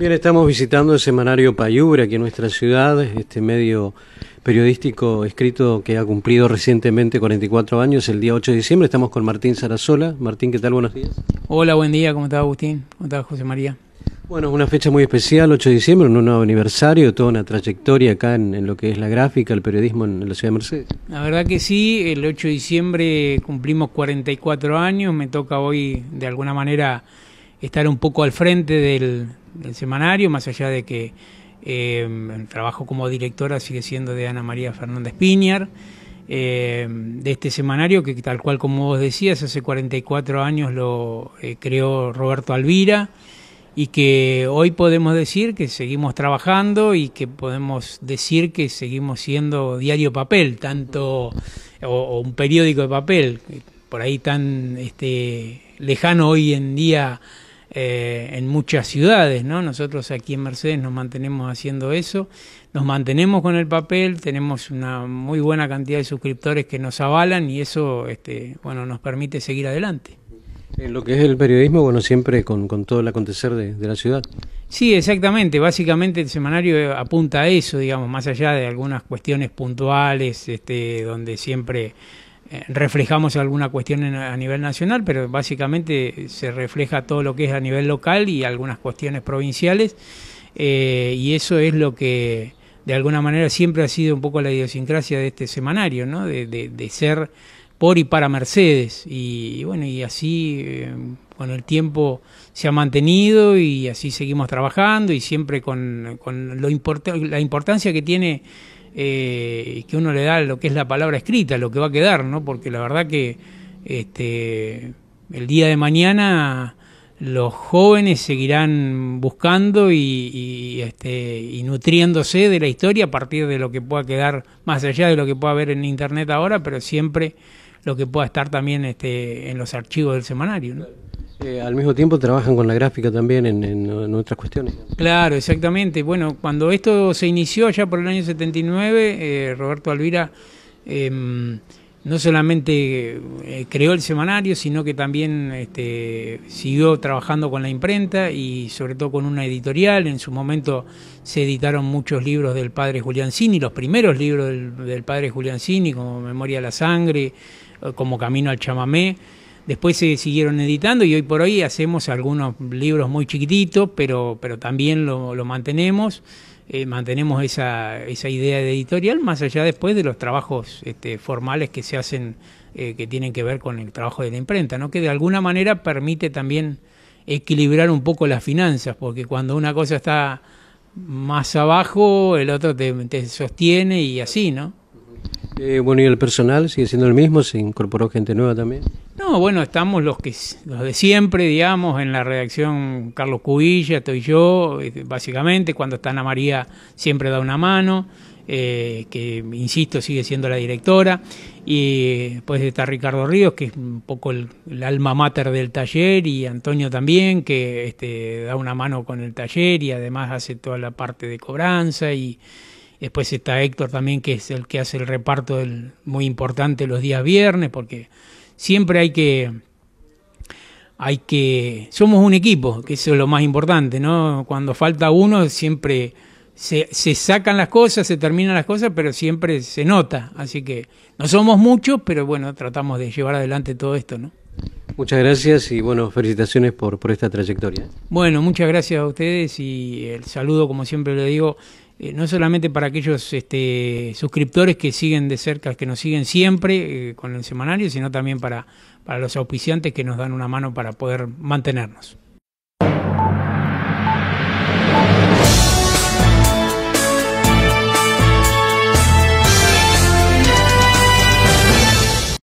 Bien, estamos visitando el semanario Payura aquí en nuestra ciudad, este medio periodístico escrito que ha cumplido recientemente 44 años, el día 8 de diciembre. Estamos con Martín Sarasola. Martín, ¿qué tal? Buenos días. Hola, buen día. ¿Cómo está Agustín? ¿Cómo estás, José María? Bueno, una fecha muy especial, 8 de diciembre, un nuevo aniversario, toda una trayectoria acá en, lo que es la gráfica, el periodismo en, en, la ciudad de Mercedes. La verdad que sí, el 8 de diciembre cumplimos 44 años, me toca hoy de alguna manera estar un poco al frente del, el semanario, más allá de que eh, el trabajo como directora sigue siendo de Ana María Fernández Piñar, eh, de este semanario que tal cual como vos decías, hace 44 años lo eh, creó Roberto Alvira y que hoy podemos decir que seguimos trabajando y que podemos decir que seguimos siendo diario papel, tanto o, o un periódico de papel, por ahí tan este, lejano hoy en día eh, en muchas ciudades, ¿no? Nosotros aquí en Mercedes nos mantenemos haciendo eso, nos mantenemos con el papel, tenemos una muy buena cantidad de suscriptores que nos avalan y eso, este, bueno, nos permite seguir adelante. En lo que es el periodismo, bueno, siempre con, con todo el acontecer de, de, la ciudad. Sí, exactamente. Básicamente el semanario apunta a eso, digamos, más allá de algunas cuestiones puntuales, este, donde siempre eh, reflejamos alguna cuestión a nivel nacional, pero básicamente se refleja todo lo que es a nivel local y algunas cuestiones provinciales, eh, y eso es lo que de alguna manera siempre ha sido un poco la idiosincrasia de este semanario, ¿no? de, de, ser por y para Mercedes, y, bueno, y así eh, con el tiempo se ha mantenido y así seguimos trabajando y siempre con, lo la importancia que tiene eh, que uno le da lo que es la palabra escrita, lo que va a quedar, ¿no? Porque la verdad que este, el día de mañana los jóvenes seguirán buscando este, y, nutriéndose de la historia a partir de lo que pueda quedar más allá de lo que pueda haber en internet ahora, pero siempre lo que pueda estar también este, en los archivos del semanario. Eh, al mismo tiempo trabajan con la gráfica también en, otras cuestiones. Claro, exactamente. Bueno, cuando esto se inició ya por el año 79, eh, Roberto Alvira em, no solamente eh, creó el semanario, sino que también este, siguió trabajando con la imprenta y sobre todo con una editorial. En su momento se editaron muchos libros del padre Julián Cini. los primeros libros del, padre Julián Cini, como Memoria de la Sangre, como Camino al Chamamé. Después se siguieron editando y hoy por hoy hacemos algunos libros muy chiquititos, pero, pero también lo, mantenemos. Eh, mantenemos esa, esa idea de editorial, más allá después de los trabajos este, formales que se hacen, eh, que tienen que ver con el trabajo de la imprenta, ¿no? que de alguna manera permite también equilibrar un poco las finanzas, porque cuando una cosa está más abajo, el otro te sostiene y así, ¿no? bueno, ¿y el personal sigue siendo el mismo? ¿Se incorporó gente nueva también? No, bueno, estamos los que de siempre, digamos, en la redacción Carlos Cubilla, estoy yo, este, básicamente, cuando está Ana María siempre da una mano, eh, que, insisto, sigue siendo la directora, y eh, después está Ricardo Ríos, que es un poco el, alma mater del taller, y Antonio también, que este, da una mano con el taller y además hace toda la parte de cobranza y Después está Héctor también, que es el que hace el reparto del, muy importante los días viernes, porque siempre hay que... Hay que... Somos un equipo, que eso es lo más importante, ¿no? Cuando falta uno siempre... Se, se, sacan las cosas, se terminan las cosas, pero siempre se nota. Así que no somos muchos, pero bueno, tratamos de llevar adelante todo esto, ¿no? Muchas gracias y bueno, felicitaciones por, por esta trayectoria. Bueno, muchas gracias a ustedes y el saludo, como siempre le digo, eh, no solamente para aquellos este, suscriptores que siguen de cerca, que nos siguen siempre eh, con el semanario, sino también para, para los auspiciantes que nos dan una mano para poder mantenernos.